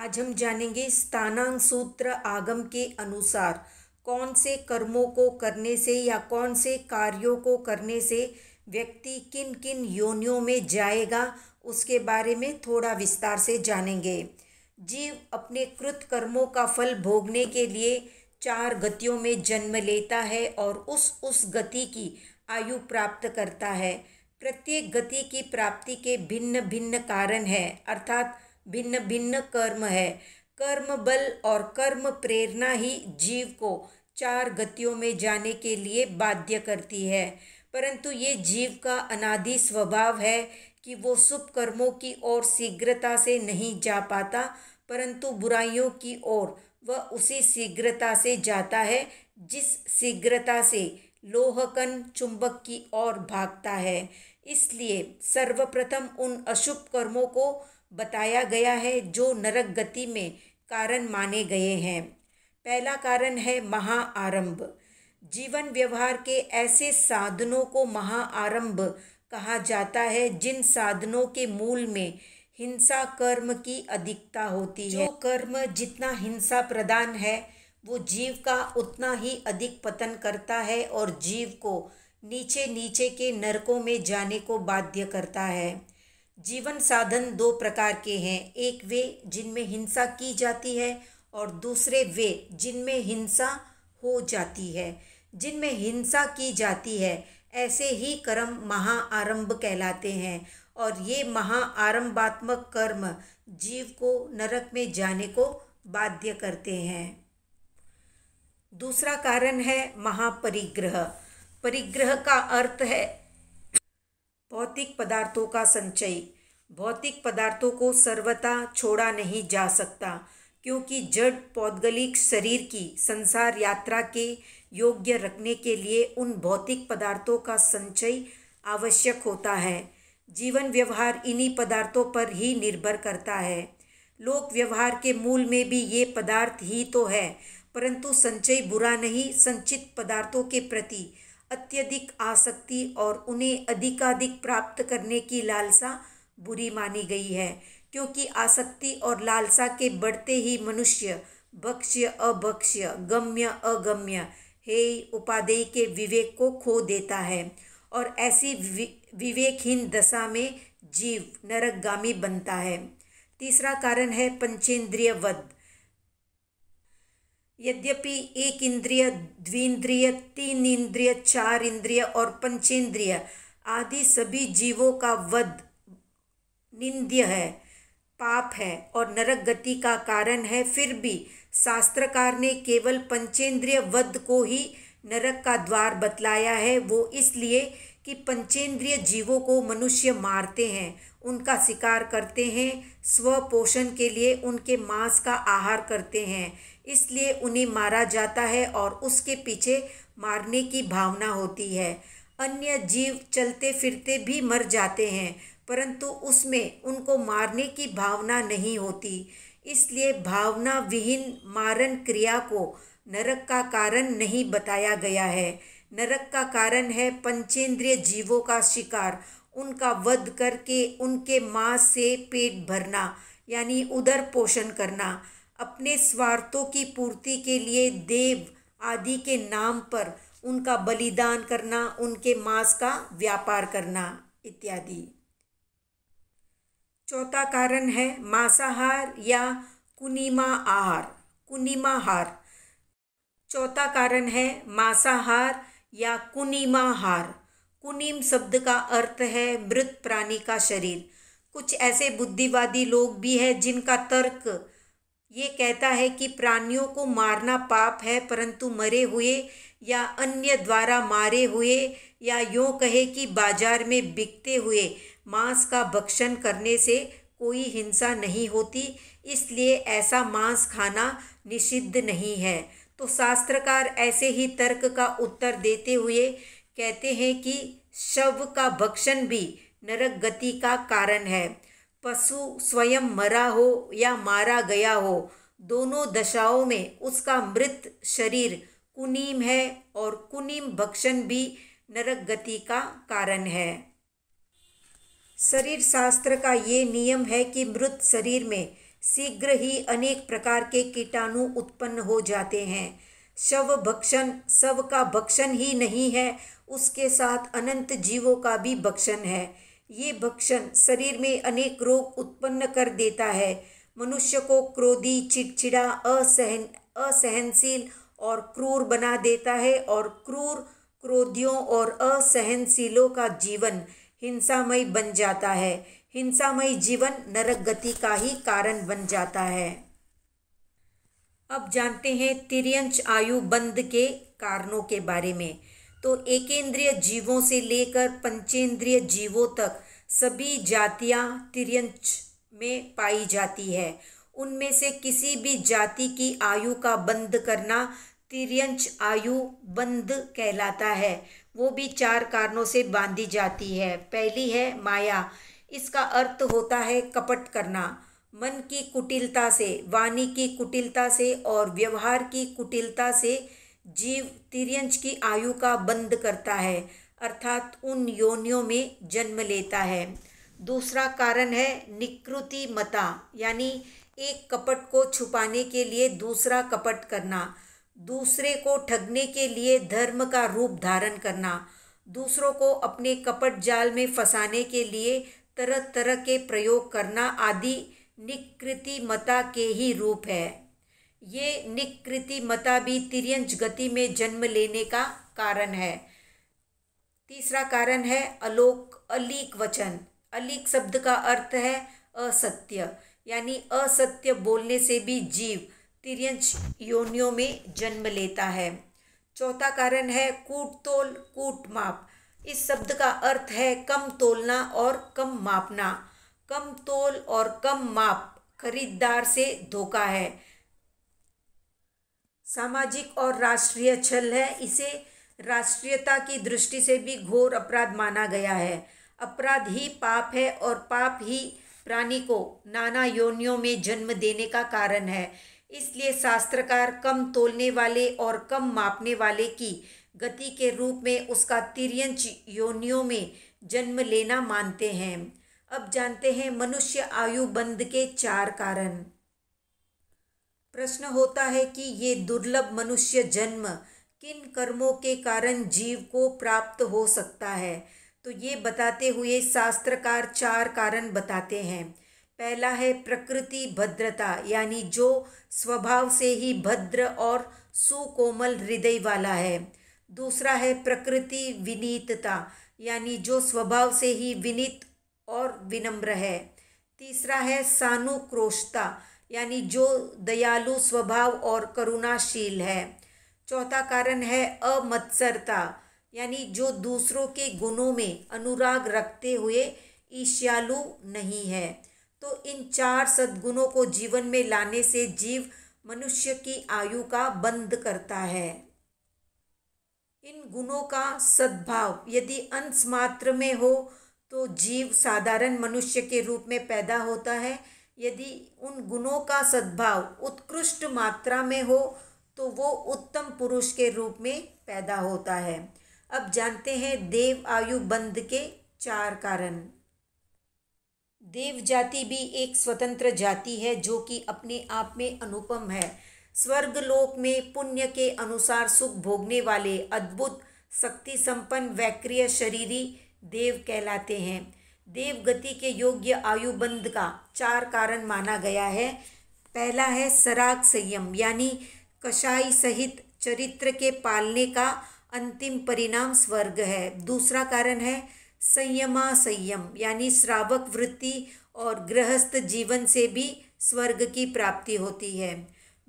आज हम जानेंगे स्थानांग सूत्र आगम के अनुसार कौन से कर्मों को करने से या कौन से कार्यों को करने से व्यक्ति किन किन योनियों में जाएगा उसके बारे में थोड़ा विस्तार से जानेंगे जीव अपने कृत कर्मों का फल भोगने के लिए चार गतियों में जन्म लेता है और उस उस गति की आयु प्राप्त करता है प्रत्येक गति की प्राप्ति के भिन्न भिन्न कारण है अर्थात भिन्न भिन्न कर्म है कर्म बल और कर्म प्रेरणा ही जीव को चार गतियों में जाने के लिए बाध्य करती है परंतु ये जीव का अनादि स्वभाव है कि वो शुभ कर्मों की ओर शीघ्रता से नहीं जा पाता परंतु बुराइयों की ओर वह उसी शीघ्रता से जाता है जिस शीघ्रता से लोहकन चुंबक की ओर भागता है इसलिए सर्वप्रथम उन अशुभ कर्मों को बताया गया है जो नरक गति में कारण माने गए हैं पहला कारण है महाआरंभ जीवन व्यवहार के ऐसे साधनों को महाआरंभ कहा जाता है जिन साधनों के मूल में हिंसा कर्म की अधिकता होती है जो कर्म जितना हिंसा प्रदान है वो जीव का उतना ही अधिक पतन करता है और जीव को नीचे नीचे के नरकों में जाने को बाध्य करता है जीवन साधन दो प्रकार के हैं एक वे जिनमें हिंसा की जाती है और दूसरे वे जिनमें हिंसा हो जाती है जिनमें हिंसा की जाती है ऐसे ही कर्म महाआरंभ कहलाते हैं और ये महाआरंभात्मक कर्म जीव को नरक में जाने को बाध्य करते हैं दूसरा कारण है महापरिग्रह परिग्रह का अर्थ है भौतिक पदार्थों का संचय भौतिक पदार्थों को सर्वथा छोड़ा नहीं जा सकता क्योंकि जड़ पौद्गलिक शरीर की संसार यात्रा के योग्य रखने के लिए उन भौतिक पदार्थों का संचय आवश्यक होता है जीवन व्यवहार इन्हीं पदार्थों पर ही निर्भर करता है लोक व्यवहार के मूल में भी ये पदार्थ ही तो है परंतु संचय बुरा नहीं संचित पदार्थों के प्रति अत्यधिक आसक्ति और उन्हें अधिकाधिक प्राप्त करने की लालसा बुरी मानी गई है क्योंकि आसक्ति और लालसा के बढ़ते ही मनुष्य भक्ष्य अभक्ष्य गम्य अगम्य हे उपाधेय के विवेक को खो देता है और ऐसी विवेकहीन दशा में जीव नरकगामी बनता है तीसरा कारण है पंचेंद्रिय वध यद्यपि एक इंद्रिय द्विंद्रिय तीन इंद्रिय चार इंद्रिय और पंचेंद्रिय आदि सभी जीवों का वध निंद्य है पाप है और नरक गति का कारण है फिर भी शास्त्रकार ने केवल पंचेंद्रिय वध को ही नरक का द्वार बतलाया है वो इसलिए कि पंचेंद्रिय जीवों को मनुष्य मारते हैं उनका शिकार करते हैं स्वपोषण के लिए उनके मांस का आहार करते हैं इसलिए उन्हें मारा जाता है और उसके पीछे मारने की भावना होती है अन्य जीव चलते फिरते भी मर जाते हैं परंतु उसमें उनको मारने की भावना नहीं होती इसलिए भावना विहीन मारण क्रिया को नरक का कारण नहीं बताया गया है नरक का कारण है पंचेंद्रिय जीवों का शिकार उनका वध करके उनके मांस से पेट भरना यानी उदर पोषण करना अपने स्वार्थों की पूर्ति के लिए देव आदि के नाम पर उनका बलिदान करना उनके मांस का व्यापार करना इत्यादि चौथा कारण है मांसाहार या कुनिमा आहार कुनिमाहार चौथा कारण है मांसाहार या कुनीमाहार कुनीम शब्द का अर्थ है मृत प्राणी का शरीर कुछ ऐसे बुद्धिवादी लोग भी हैं जिनका तर्क ये कहता है कि प्राणियों को मारना पाप है परंतु मरे हुए या अन्य द्वारा मारे हुए या यूँ कहे कि बाजार में बिकते हुए मांस का भक्षण करने से कोई हिंसा नहीं होती इसलिए ऐसा मांस खाना निषिद्ध नहीं है तो शास्त्रकार ऐसे ही तर्क का उत्तर देते हुए कहते हैं कि शव का भक्षण भी नरक गति का कारण है पशु स्वयं मरा हो या मारा गया हो दोनों दशाओं में उसका मृत शरीर कुनीम है और कुनीम भक्षण भी नरक गति का कारण है शरीर शास्त्र का ये नियम है कि मृत शरीर में शीघ्र ही अनेक प्रकार के कीटाणु उत्पन्न हो जाते हैं शव भक्षण शव का भक्षण ही नहीं है उसके साथ अनंत जीवों का भी भक्षण है ये भक्षण शरीर में अनेक रोग उत्पन्न कर देता है मनुष्य को क्रोधी चिड़चिड़ा असहन असहनशील और क्रूर बना देता है और क्रूर क्रोधियों और असहनशीलों का जीवन हिंसामय बन जाता है हिंसामयी जीवन नरक गति का ही कारण बन जाता है अब जानते हैं तिरंश आयु बंद के कारणों के बारे में तो एकेंद्रिय जीवों से लेकर पंचेंद्रीय जीवों तक सभी जातियां तिरंश में पाई जाती है उनमें से किसी भी जाति की आयु का बंद करना तिरंश आयु बंद कहलाता है वो भी चार कारणों से बांधी जाती है पहली है माया इसका अर्थ होता है कपट करना मन की कुटिलता से वाणी की कुटिलता से और व्यवहार की कुटिलता से जीव तिरंज की आयु का बंद करता है अर्थात उन योनियों में जन्म लेता है दूसरा कारण है निकृति मता यानी एक कपट को छुपाने के लिए दूसरा कपट करना दूसरे को ठगने के लिए धर्म का रूप धारण करना दूसरों को अपने कपट जाल में फंसाने के लिए तरह तरह के प्रयोग करना आदि मता के ही रूप है ये निकृति मता भी तिरंज गति में जन्म लेने का कारण है तीसरा कारण है अलोक अलीक वचन अलीक शब्द का अर्थ है असत्य यानी असत्य बोलने से भी जीव तिरंज योनियों में जन्म लेता है चौथा कारण है कूट तोल कूट माप इस शब्द का अर्थ है कम तोलना और कम मापना कम तोल और कम माप खरीदार से धोखा है सामाजिक और राष्ट्रीय छल है इसे राष्ट्रीयता की दृष्टि से भी घोर अपराध माना गया है अपराध ही पाप है और पाप ही प्राणी को नाना योनियों में जन्म देने का कारण है इसलिए शास्त्रकार कम तोलने वाले और कम मापने वाले की गति के रूप में उसका तिरयंच योनियों में जन्म लेना मानते हैं अब जानते हैं मनुष्य आयु बंद के चार कारण प्रश्न होता है कि ये दुर्लभ मनुष्य जन्म किन कर्मों के कारण जीव को प्राप्त हो सकता है तो ये बताते हुए शास्त्रकार चार कारण बताते हैं पहला है प्रकृति भद्रता यानी जो स्वभाव से ही भद्र और सुकोमल हृदय वाला है दूसरा है प्रकृति विनीतता यानी जो स्वभाव से ही विनीत और विनम्र है तीसरा है सानुक्रोशता यानी जो दयालु स्वभाव और करुणाशील है चौथा कारण है अमत्सरता यानी जो दूसरों के गुणों में अनुराग रखते हुए ईर्ष्यालु नहीं है तो इन चार सद्गुणों को जीवन में लाने से जीव मनुष्य की आयु का बंद करता है इन गुणों का सद्भाव यदि अंश मात्र में हो तो जीव साधारण मनुष्य के रूप में पैदा होता है यदि उन गुणों का सद्भाव उत्कृष्ट मात्रा में हो तो वो उत्तम पुरुष के रूप में पैदा होता है अब जानते हैं देव आयु बंद के चार कारण देव जाति भी एक स्वतंत्र जाति है जो कि अपने आप में अनुपम है स्वर्गलोक में पुण्य के अनुसार सुख भोगने वाले अद्भुत शक्ति संपन्न वैक्रिय शरीरी देव कहलाते हैं देव गति के योग्य आयुबंध का चार कारण माना गया है पहला है सराग संयम यानी कषाई सहित चरित्र के पालने का अंतिम परिणाम स्वर्ग है दूसरा कारण है संयमा संयम यानी श्रावक वृत्ति और गृहस्थ जीवन से भी स्वर्ग की प्राप्ति होती है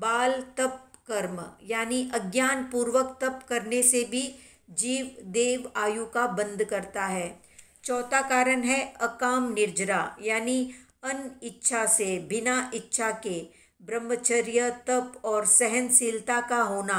बाल तप कर्म यानी अज्ञान पूर्वक तप करने से भी जीव देव आयु का बंद करता है चौथा कारण है अकाम निर्जरा यानी अन इच्छा से बिना इच्छा के ब्रह्मचर्य तप और सहनशीलता का होना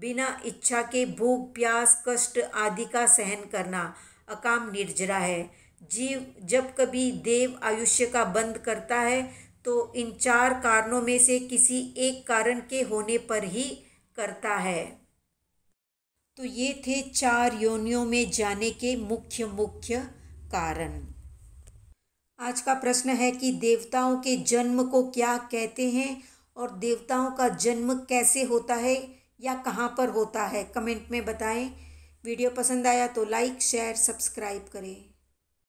बिना इच्छा के भूख प्यास कष्ट आदि का सहन करना अकाम निर्जरा है जीव जब कभी देव आयुष्य का बंद करता है तो इन चार कारणों में से किसी एक कारण के होने पर ही करता है तो ये थे चार योनियों में जाने के मुख्य मुख्य कारण आज का प्रश्न है कि देवताओं के जन्म को क्या कहते हैं और देवताओं का जन्म कैसे होता है या कहाँ पर होता है कमेंट में बताएं वीडियो पसंद आया तो लाइक शेयर सब्सक्राइब करें